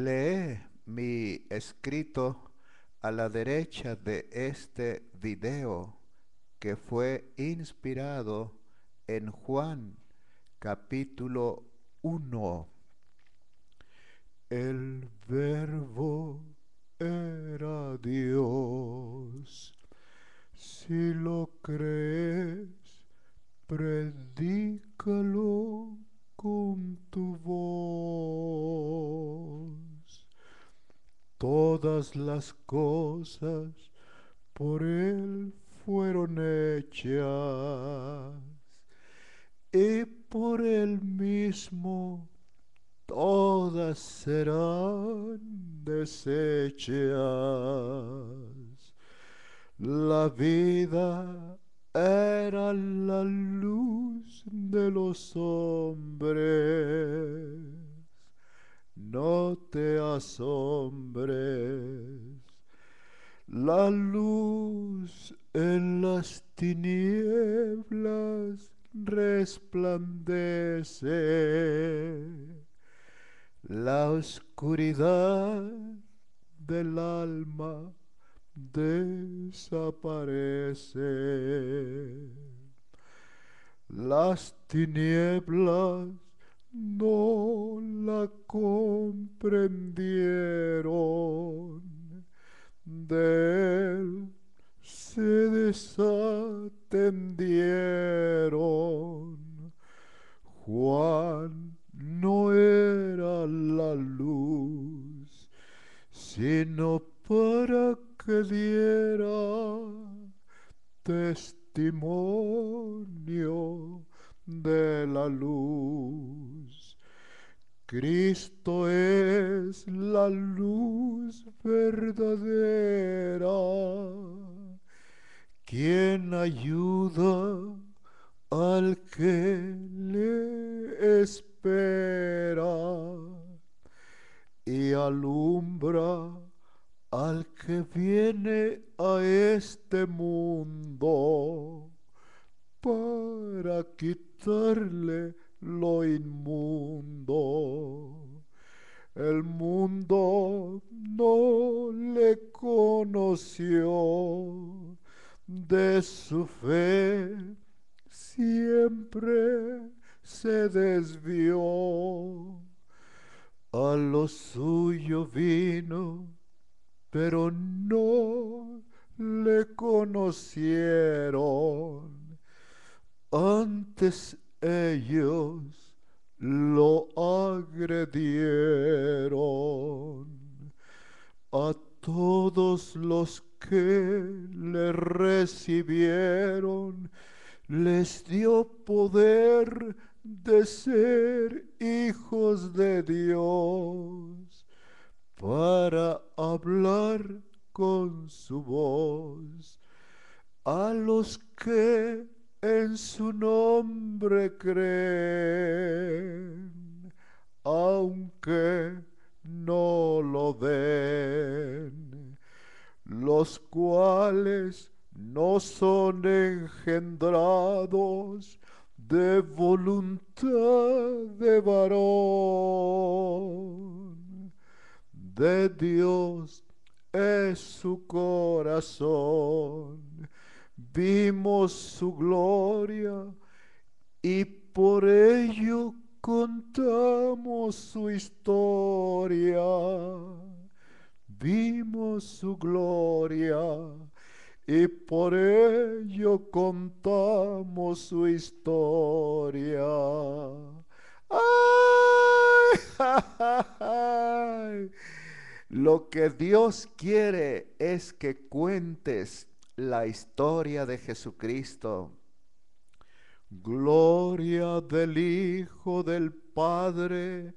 Lee mi escrito a la derecha de este video que fue inspirado en Juan capítulo 1. El verbo era Dios. Si lo crees, predícalo con tu voz. todas las cosas por Él fueron hechas y por Él mismo todas serán deshechas. La vida era la luz de los hombres no te asombres. La luz en las tinieblas resplandece. La oscuridad del alma desaparece. Las tinieblas no la comprendieron. él se desatendieron. Juan no era la luz, sino para que diera testimonio de la luz. Cristo es la luz verdadera, quien ayuda al que le espera y alumbra al que viene a este mundo para quitar lo inmundo. El mundo no le conoció, de su fe siempre se desvió. A lo suyo vino, pero no le conocieron antes ellos lo agredieron a todos los que le recibieron les dio poder de ser hijos de Dios para hablar con su voz a los que en su nombre creen, aunque no lo den, los cuales no son engendrados de voluntad de varón, de Dios es su corazón vimos su gloria y por ello contamos su historia. Vimos su gloria y por ello contamos su historia. Lo que Dios quiere es que cuentes la historia de Jesucristo. Gloria del Hijo del Padre,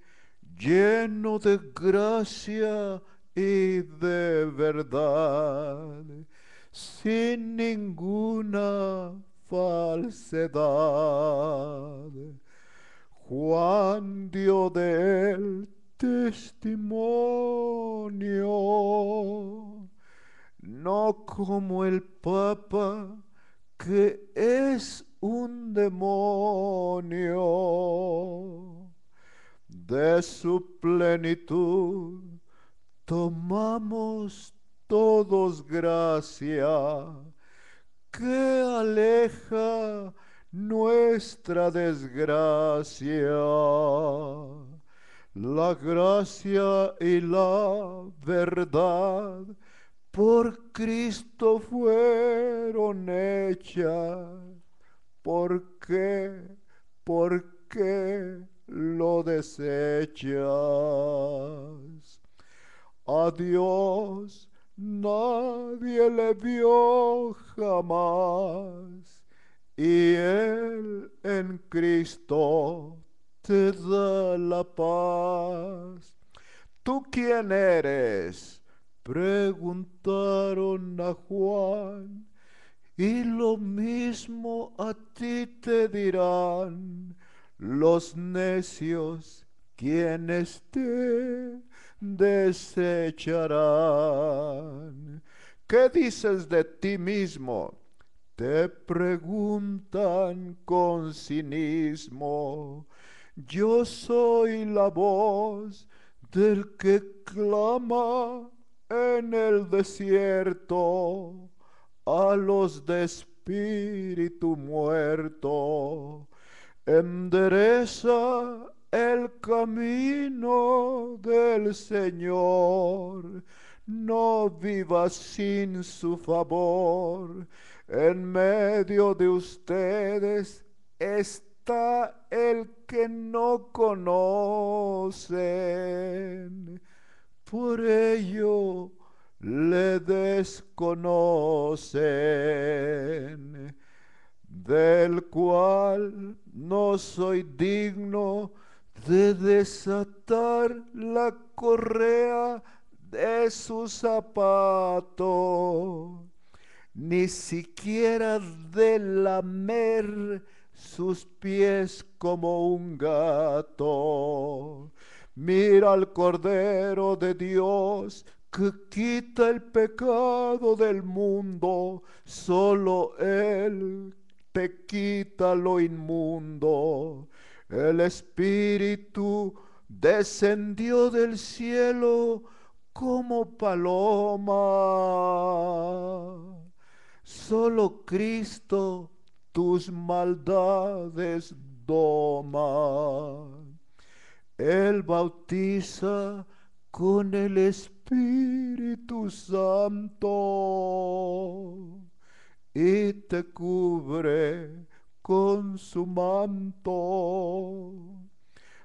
lleno de gracia y de verdad, sin ninguna falsedad. Juan dio de él testimonio no como el Papa, que es un demonio. De su plenitud tomamos todos gracia, que aleja nuestra desgracia. La gracia y la verdad por Cristo fueron hechas, por qué lo desechas. A Dios nadie le vio jamás, y Él en Cristo te da la paz. ¿Tú quién eres? preguntaron a Juan, y lo mismo a ti te dirán los necios, quienes te desecharán. ¿Qué dices de ti mismo? Te preguntan con cinismo. Yo soy la voz del que clama en el desierto a los de espíritu muerto. Endereza el camino del Señor, no viva sin su favor. En medio de ustedes está el que no conocen por ello le desconocen, del cual no soy digno de desatar la correa de su zapato, ni siquiera de lamer sus pies como un gato. Mira al Cordero de Dios que quita el pecado del mundo, solo Él te quita lo inmundo. El Espíritu descendió del cielo como paloma. Solo Cristo tus maldades doma. Él bautiza con el Espíritu Santo y te cubre con su manto.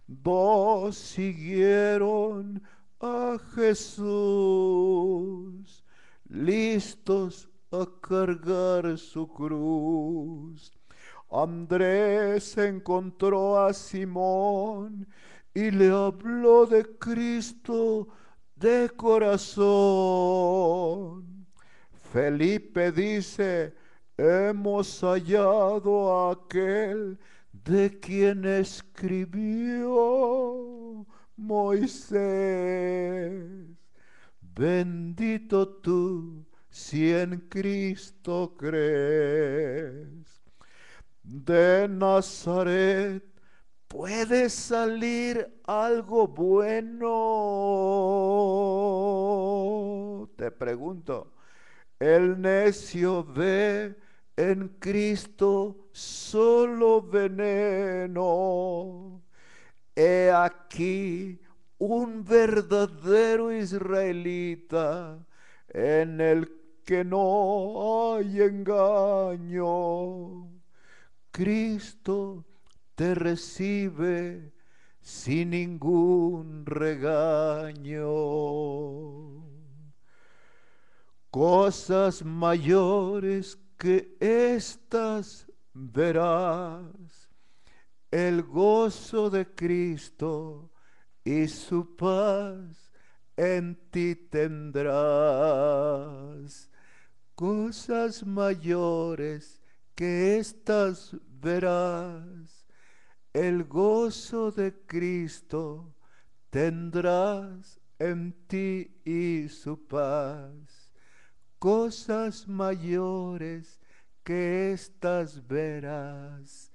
Dos siguieron a Jesús, listos a cargar su cruz. Andrés encontró a Simón y le habló de Cristo de corazón. Felipe dice, hemos hallado aquel de quien escribió Moisés. Bendito tú si en Cristo crees. De Nazaret puede salir algo bueno. Te pregunto, el necio ve en Cristo solo veneno. He aquí un verdadero israelita en el que no hay engaño. Cristo te recibe sin ningún regaño. Cosas mayores que estas verás, el gozo de Cristo y su paz en ti tendrás. Cosas mayores que estas verás el gozo de Cristo tendrás en ti y su paz. Cosas mayores que estas verás,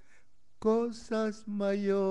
cosas mayores.